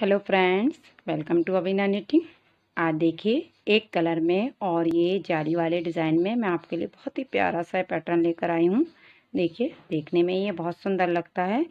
hello friends welcome to अविना knitting आज देखिए एक कलर में और ये जाली वाले डिज़ाइन में मैं आपके लिए बहुत ही प्यारा सा पैटर्न लेकर आई हूँ देखिए देखने में ये बहुत सुंदर लगता है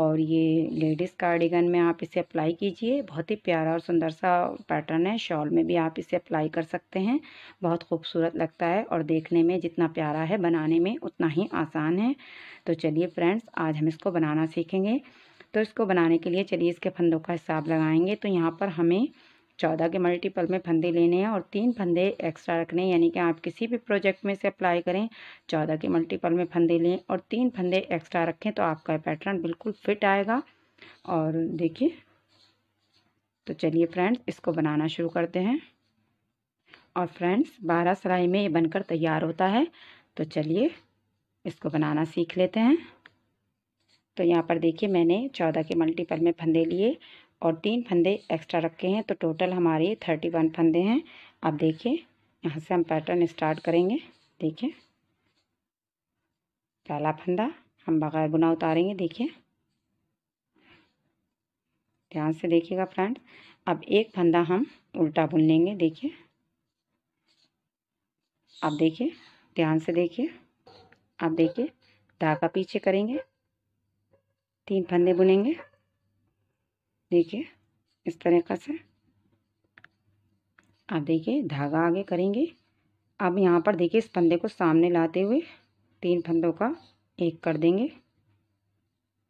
और ये लेडीज़ कार्डिगन में आप इसे अप्लाई कीजिए बहुत ही प्यारा और सुंदर सा पैटर्न है शॉल में भी आप इसे अप्लाई कर सकते हैं बहुत खूबसूरत लगता है और देखने में जितना प्यारा है बनाने में उतना ही आसान है तो चलिए फ्रेंड्स आज हम इसको बनाना सीखेंगे तो इसको बनाने के लिए चलिए इसके फंदों का हिसाब लगाएंगे तो यहाँ पर हमें चौदह के मल्टीपल में फंदे लेने हैं और तीन फंदे एक्स्ट्रा रखने हैं यानी कि आप किसी भी प्रोजेक्ट में से अप्लाई करें चौदह के मल्टीपल में फंदे लें और तीन फंदे एक्स्ट्रा रखें तो आपका पैटर्न बिल्कुल फिट आएगा और देखिए तो चलिए फ्रेंड्स इसको बनाना शुरू करते हैं और फ्रेंड्स बारह सलाई में ये बनकर तैयार होता है तो चलिए इसको बनाना सीख लेते हैं तो यहाँ पर देखिए मैंने चौदह के मल्टीपल में फंदे लिए और तीन फंदे एक्स्ट्रा रखे हैं तो टोटल हमारे थर्टी वन फंदे हैं अब देखिए यहाँ से हम पैटर्न स्टार्ट करेंगे देखिए पहला फंदा हम बगैर बुना उतारेंगे देखिए ध्यान से देखिएगा फ्रेंड अब एक फंदा हम उल्टा बुन लेंगे देखिए अब देखिए ध्यान से देखिए अब देखिए धागा पीछे करेंगे तीन फंदे बुनेंगे देखिए इस तरीक़े से आप देखिए धागा आगे करेंगे अब यहाँ पर देखिए इस फंदे को सामने लाते हुए तीन फंदों का एक कर देंगे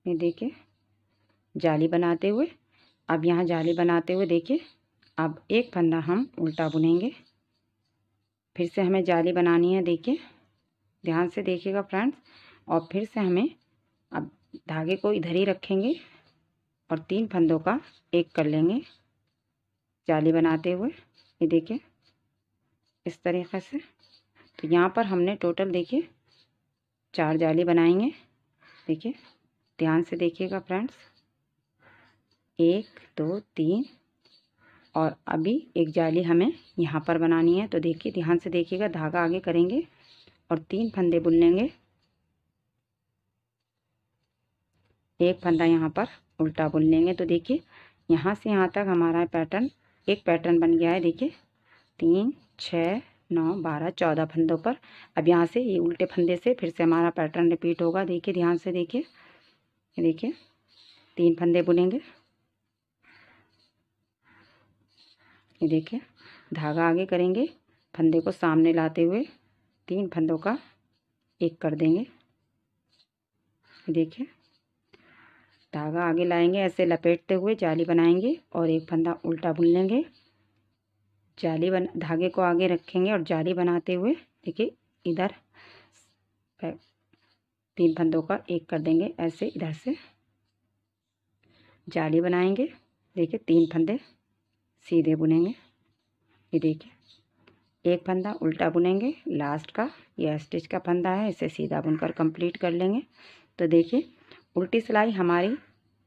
ये देखिए जाली बनाते हुए अब यहाँ जाली बनाते हुए देखिए अब एक फंदा हम उल्टा बुनेंगे फिर से हमें जाली बनानी है देखिए ध्यान से देखिएगा फ्रेंड्स और फिर से हमें धागे को इधर ही रखेंगे और तीन फंदों का एक कर लेंगे जाली बनाते हुए ये देखिए इस तरीके से तो यहाँ पर हमने टोटल देखिए चार जाली बनाएंगे देखिए ध्यान से देखिएगा फ्रेंड्स एक दो तीन और अभी एक जाली हमें यहाँ पर बनानी है तो देखिए ध्यान से देखिएगा धागा आगे करेंगे और तीन फंदे बुन लेंगे एक फंदा यहाँ पर उल्टा बुन लेंगे तो देखिए यहाँ से यहाँ तक हमारा पैटर्न एक पैटर्न बन गया है देखिए तीन छः नौ बारह चौदह फंदों पर अब यहाँ से ये उल्टे फंदे से फिर से हमारा पैटर्न रिपीट होगा देखिए ध्यान से देखिए देखिए तीन फंदे बुनेंगे ये देखिए धागा आगे करेंगे फंदे को सामने लाते हुए तीन फंदों का एक कर देंगे देखिए धागा आगे लाएंगे ऐसे लपेटते हुए जाली बनाएंगे और एक फंदा उल्टा बुन लेंगे जाली बना धागे को आगे रखेंगे और जाली बनाते हुए देखिए इधर तीन फंदों का एक कर देंगे ऐसे इधर से जाली बनाएंगे देखिए तीन फंदे सीधे बुनेंगे ये देखिए एक फंदा उल्टा बुनेंगे लास्ट का यह स्टिच का फंदा है इसे सीधा बुनकर कंप्लीट कर लेंगे तो देखिए उल्टी सिलाई हमारी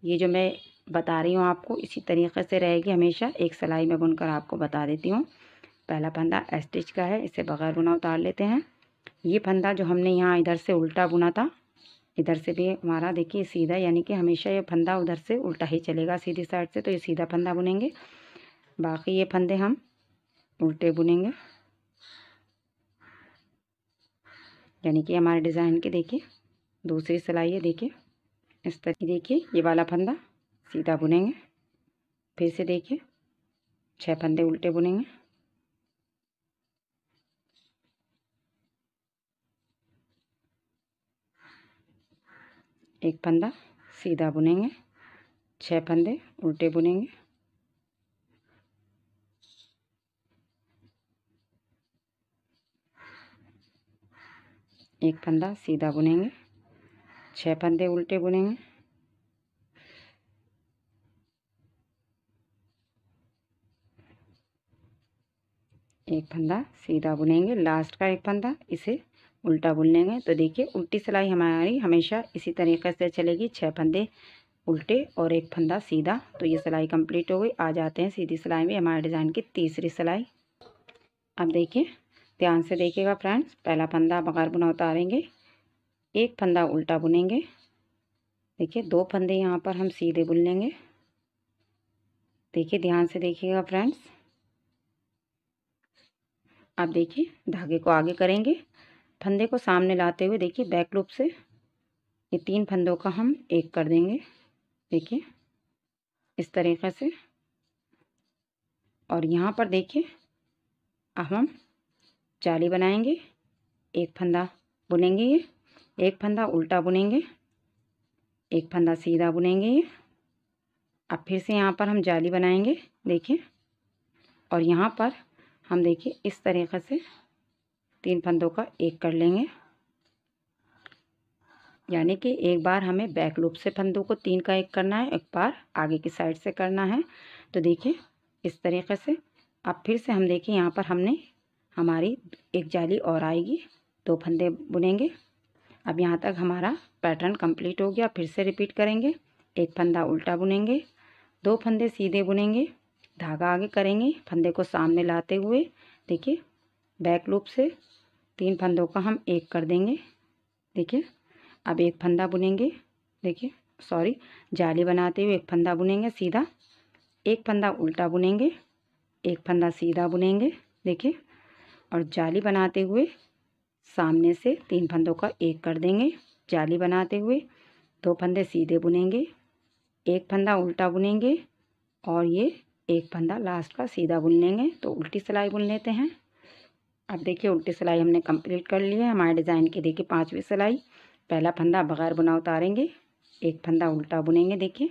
ये जो मैं बता रही हूँ आपको इसी तरीके से रहेगी हमेशा एक सिलाई में बुनकर आपको बता देती हूँ पहला फंदा स्टिच का है इसे बगैर बुना उतार लेते हैं ये फंदा जो हमने यहाँ इधर से उल्टा बुना था इधर से भी हमारा देखिए सीधा यानी कि हमेशा ये फंदा उधर से उल्टा ही चलेगा सीधी साइड से तो ये सीधा फंदा बुनेंगे बाकी ये फंदे हम उल्टे बुनेंगे यानी कि हमारे डिज़ाइन के देखिए दूसरी सिलाई है देखिए इस तरह देखिए ये वाला फंदा सीधा बुनेंगे फिर से देखिए छह फंदे उल्टे बुनेंगे एक फंदा सीधा बुनेंगे छह फंदे उल्टे बुनेंगे एक फंदा सीधा बुनेंगे छः फंदे उल्टे बुनेंगे एक फंदा सीधा बुनेंगे लास्ट का एक फंदा इसे उल्टा बुन लेंगे तो देखिए उल्टी सिलाई हमारी हमेशा इसी तरीके से चलेगी छः फंदे उल्टे और एक फंदा सीधा तो ये सिलाई कंप्लीट हो गई आ जाते हैं सीधी सिलाई में हमारे डिज़ाइन की तीसरी सिलाई अब देखिए ध्यान से देखिएगा फ्रेंड्स पहला फंदा बगैर बुना उतारेंगे एक फंदा उल्टा बुनेंगे देखिए दो फंदे यहाँ पर हम सीधे बुन लेंगे देखिए ध्यान से देखिएगा फ्रेंड्स आप देखिए धागे को आगे करेंगे फंदे को सामने लाते हुए देखिए बैक लूप से ये तीन फंदों का हम एक कर देंगे देखिए इस तरीके से और यहाँ पर देखिए अब हम जाली बनाएंगे एक फंदा बुनेंगे ये एक फंदा उल्टा बुनेंगे एक फंदा सीधा बुनेंगे ये अब फिर से यहाँ पर हम जाली बनाएंगे देखिए और यहाँ पर हम देखिए इस तरीक़े से तीन फंदों का एक कर लेंगे यानी कि एक बार हमें बैक लूप से फंदों को तीन का एक करना है एक बार आगे की साइड से करना है तो देखिए इस तरीके से अब फिर से हम देखिए यहाँ पर हमने हमारी एक जाली और आएगी दो फंदे बुनेंगे अब यहाँ तक हमारा पैटर्न कंप्लीट हो गया फिर से रिपीट करेंगे एक फंदा उल्टा बुनेंगे दो फंदे सीधे बुनेंगे धागा आगे करेंगे फंदे को सामने लाते हुए देखिए बैक लूप से तीन फंदों का हम एक कर देंगे देखिए अब एक फंदा बुनेंगे देखिए सॉरी जाली बनाते हुए एक फंदा बुनेंगे सीधा एक फंदा उल्टा बुनेंगे एक फंदा सीधा बुनेंगे देखिए और जाली बनाते हुए सामने से तीन फंदों का एक कर देंगे जाली बनाते हुए दो फंदे सीधे बुनेंगे एक फंदा उल्टा बुनेंगे और ये एक फंदा लास्ट का सीधा बुन लेंगे तो उल्टी सिलाई बुन लेते हैं अब देखिए उल्टी सिलाई हमने कंप्लीट कर ली है हमारे डिज़ाइन की देखिए पाँचवीं सिलाई पहला फंदा बगैर बुना उतारेंगे एक फंदा उल्टा बुनेंगे देखिए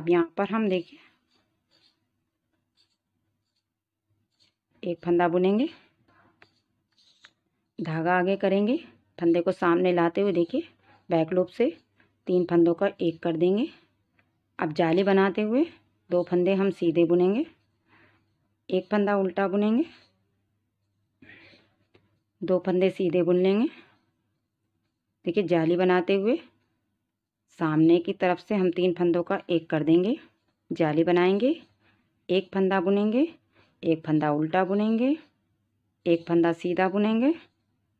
अब यहाँ पर हम देखिए एक फंदा बुनेंगे धागा आगे करेंगे फंदे को सामने लाते हुए देखिए बैक लूप से तीन फंदों का एक कर देंगे अब जाली बनाते हुए दो फंदे हम सीधे बुनेंगे एक फंदा उल्टा बुनेंगे दो फंदे सीधे बुन लेंगे देखिए जाली बनाते हुए सामने की तरफ से हम तीन फंदों का एक कर देंगे जाली बनाएंगे एक फंदा बुनेंगे एक फंदा उल्टा बुनेंगे एक फंदा सीधा बुनेंगे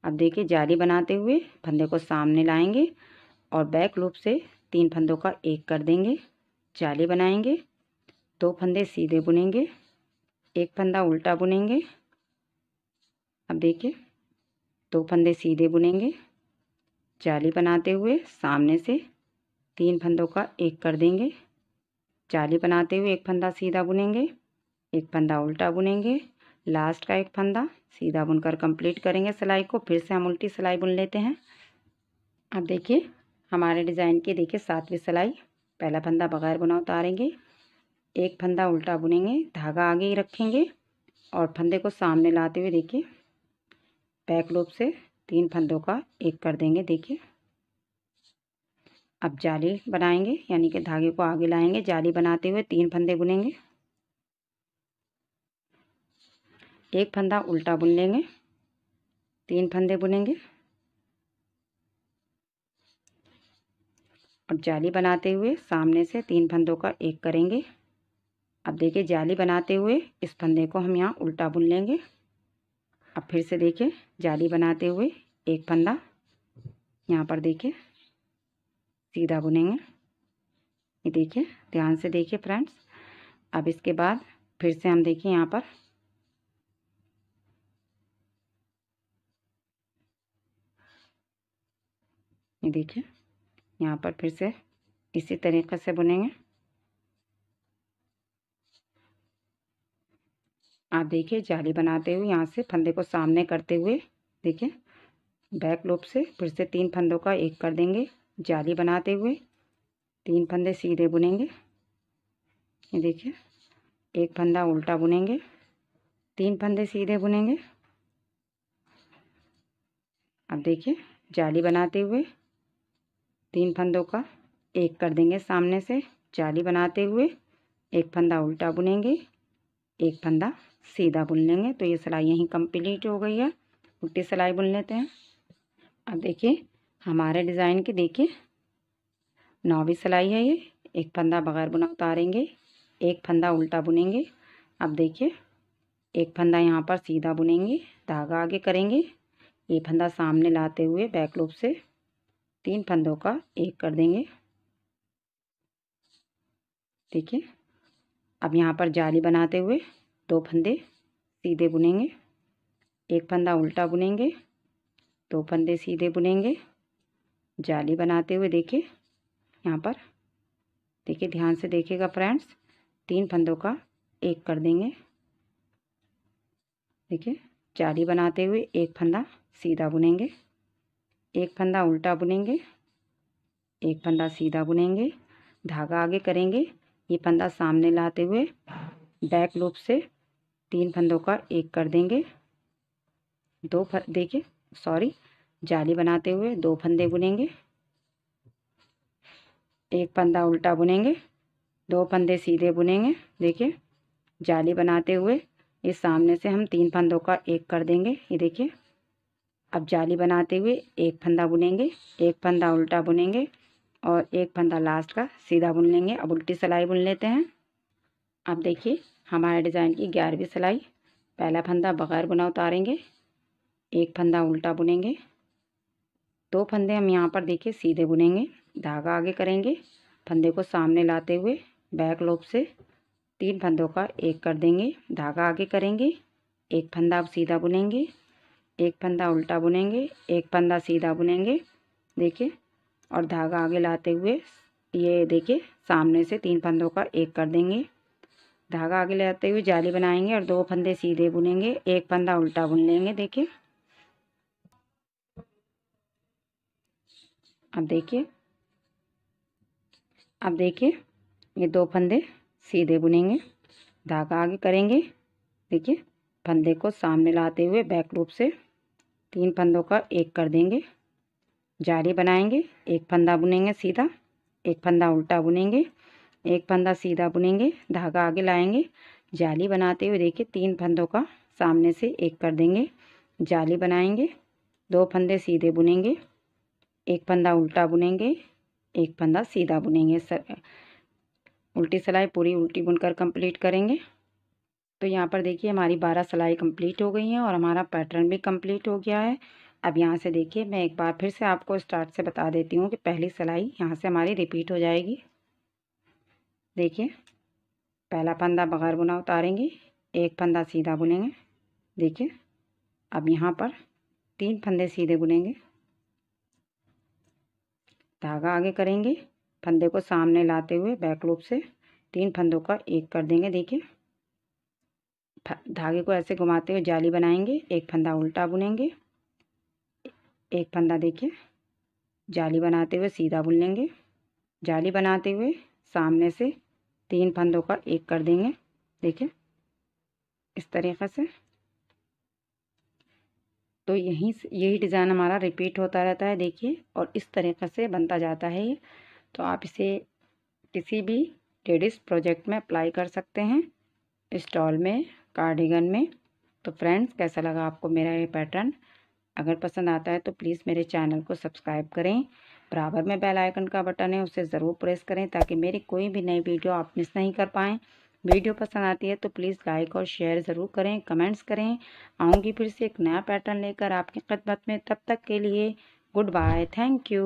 अब देखिए जाली बनाते हुए फंदे को सामने लाएंगे और बैक लूप से तीन फंदों का एक कर देंगे जाली बनाएंगे दो फंदे सीधे बुनेंगे एक फंदा उल्टा बुनेंगे अब देखिए दो फंदे सीधे बुनेंगे जाली बनाते हुए सामने से तीन फंदों का एक कर देंगे जाली बनाते हुए एक फंदा सीधा बुनेंगे एक फंदा उल्टा बुनेंगे लास्ट का एक फंदा सीधा बुनकर कंप्लीट करेंगे सिलाई को फिर से हम उल्टी सिलाई बुन लेते हैं अब देखिए हमारे डिज़ाइन की देखिए सातवीं सिलाई पहला फंदा बगैर बुना उतारेंगे एक फंदा उल्टा बुनेंगे धागा आगे ही रखेंगे और फंदे को सामने लाते हुए देखिए बैक लूप से तीन फंदों का एक कर देंगे देखिए अब जाली बनाएंगे यानी कि धागे को आगे लाएंगे जाली बनाते हुए तीन फंदे बुनेंगे एक फंदा उल्टा बुन लेंगे तीन फंदे बुनेंगे और जाली बनाते हुए सामने से तीन फंदों का एक करेंगे अब देखिए जाली बनाते हुए इस फंदे को हम यहाँ उल्टा बुन लेंगे अब फिर से देखिए जाली बनाते हुए एक फंदा यहाँ पर देखिए सीधा बुनेंगे ये देखिए ध्यान से देखिए फ्रेंड्स अब इसके बाद फिर से हम देखिए यहाँ पर ये देखिए यहाँ पर फिर से इसी तरीके से बुनेंगे आप देखिए जाली बनाते हुए यहाँ से फंदे को सामने करते हुए देखिए बैक लोप से फिर से तीन फंदों का एक कर देंगे जाली बनाते हुए तीन फंदे सीधे बुनेंगे ये देखिए एक फंदा उल्टा बुनेंगे तीन फंदे सीधे बुनेंगे अब देखिए जाली बनाते हुए तीन फंदों का एक कर देंगे सामने से जाली बनाते हुए एक फंदा उल्टा बुनेंगे एक फंदा सीधा बुन लेंगे तो ये सिलाई यहीं कंप्लीट हो गई है उल्टी सिलाई बुन लेते हैं अब देखिए हमारे डिज़ाइन की देखिए नौवीं सिलाई है ये एक फंदा बगैर बुना उतारेंगे एक फंदा उल्टा बुनेंगे अब देखिए एक फंदा यहाँ पर सीधा बुनेंगे धागा आगे करेंगे ये फंदा सामने लाते हुए बैक लूप से तीन फंदों का एक कर देंगे देखिए अब यहाँ पर जाली बनाते हुए दो फंदे सीधे बुनेंगे एक फंदा उल्टा बुनेंगे दो फंदे सीधे बुनेंगे जाली बनाते हुए देखिए यहाँ पर देखिए ध्यान से देखिएगा फ्रेंड्स तीन फंदों का एक कर देंगे देखिए जाली बनाते हुए एक फंदा सीधा बुनेंगे एक फंदा उल्टा बुनेंगे एक फंदा सीधा बुनेंगे धागा आगे करेंगे ये फंदा सामने लाते हुए बैक लूप से तीन फंदों का एक कर देंगे दो देखिए सॉरी जाली बनाते हुए दो फंदे बुनेंगे एक फंदा उल्टा बुनेंगे दो फंदे सीधे बुनेंगे देखिए जाली बनाते हुए इस सामने से हम तीन फंदों का एक कर देंगे ये देखिए अब जाली बनाते हुए एक फंदा बुनेंगे एक फंदा उल्टा बुनेंगे और एक फंदा लास्ट का सीधा बुन लेंगे अब उल्टी सिलाई बुन लेते हैं अब देखिए हमारे डिज़ाइन की ग्यारहवीं सिलाई पहला फंदा बग़ैर बुना उतारेंगे एक फंदा उल्टा बुनेंगे दो फंदे हम यहाँ पर देखिए सीधे बुनेंगे धागा आगे करेंगे फंदे को सामने लाते हुए बैक लोप से तीन फंदों का एक कर देंगे धागा आगे करेंगे एक फंदा अब सीधा बुनेंगे एक फंदा उल्टा बुनेंगे एक फंदा सीधा बुनेंगे देखिए और धागा आगे लाते हुए ये देखिए सामने से तीन फंदों का एक कर देंगे धागा आगे लाते हुए जाली बनाएंगे और दो फंदे सीधे बुनेंगे एक फंदा उल्टा बुन लेंगे देखिए अब देखिए अब देखिए ये दो फंदे सीधे बुनेंगे धागा आगे करेंगे देखिए फंदे को सामने लाते हुए बैक रूप से तीन फंदों का एक कर देंगे जाली बनाएंगे एक फंदा बुनेंगे सीधा एक फंदा उल्टा बुनेंगे एक फंदा सीधा बुनेंगे धागा आगे लाएंगे जाली बनाते हुए देखिए तीन फंदों का सामने से एक कर देंगे जाली बनाएंगे दो फंदे सीधे बुनेंगे एक फंदा उल्टा बुनेंगे एक फंदा सीधा बुनेंगे सर उल्टी सिलाई पूरी उल्टी बुनकर कंप्लीट करेंगे तो यहाँ पर देखिए हमारी बारह सिलाई कंप्लीट हो गई हैं और हमारा पैटर्न भी कंप्लीट हो गया है अब यहाँ से देखिए मैं एक बार फिर से आपको स्टार्ट से बता देती हूँ कि पहली सिलाई यहाँ से हमारी रिपीट हो जाएगी देखिए पहला फंदा बगैर बुना उतारेंगे एक फंदा सीधा बुनेंगे देखिए अब यहाँ पर तीन फंदे सीधे बुनेंगे धागा आगे करेंगे फंदे को सामने लाते हुए बैक लूप से तीन फंदों का एक कर देंगे देखिए धागे को ऐसे घुमाते हुए जाली बनाएंगे एक फंदा उल्टा बुनेंगे एक फंदा देखिए जाली बनाते हुए सीधा बुन लेंगे जाली बनाते हुए सामने से तीन फंदों का एक कर देंगे देखिए इस तरीक़े से तो यहीं से यही डिज़ाइन हमारा रिपीट होता रहता है देखिए और इस तरीक़े से बनता जाता है ये तो आप इसे किसी भी लेडीज़ प्रोजेक्ट में अप्लाई कर सकते हैं स्टॉल में कार्डिगन में तो फ्रेंड्स कैसा लगा आपको मेरा ये पैटर्न अगर पसंद आता है तो प्लीज़ मेरे चैनल को सब्सक्राइब करें बराबर में बेल आइकन का बटन है उसे ज़रूर प्रेस करें ताकि मेरी कोई भी नई वीडियो आप मिस नहीं कर पाएँ वीडियो पसंद आती है तो प्लीज़ लाइक और शेयर ज़रूर करें कमेंट्स करें आऊँगी फिर से एक नया पैटर्न लेकर आपकी खदमत में तब तक के लिए गुड बाय थैंक यू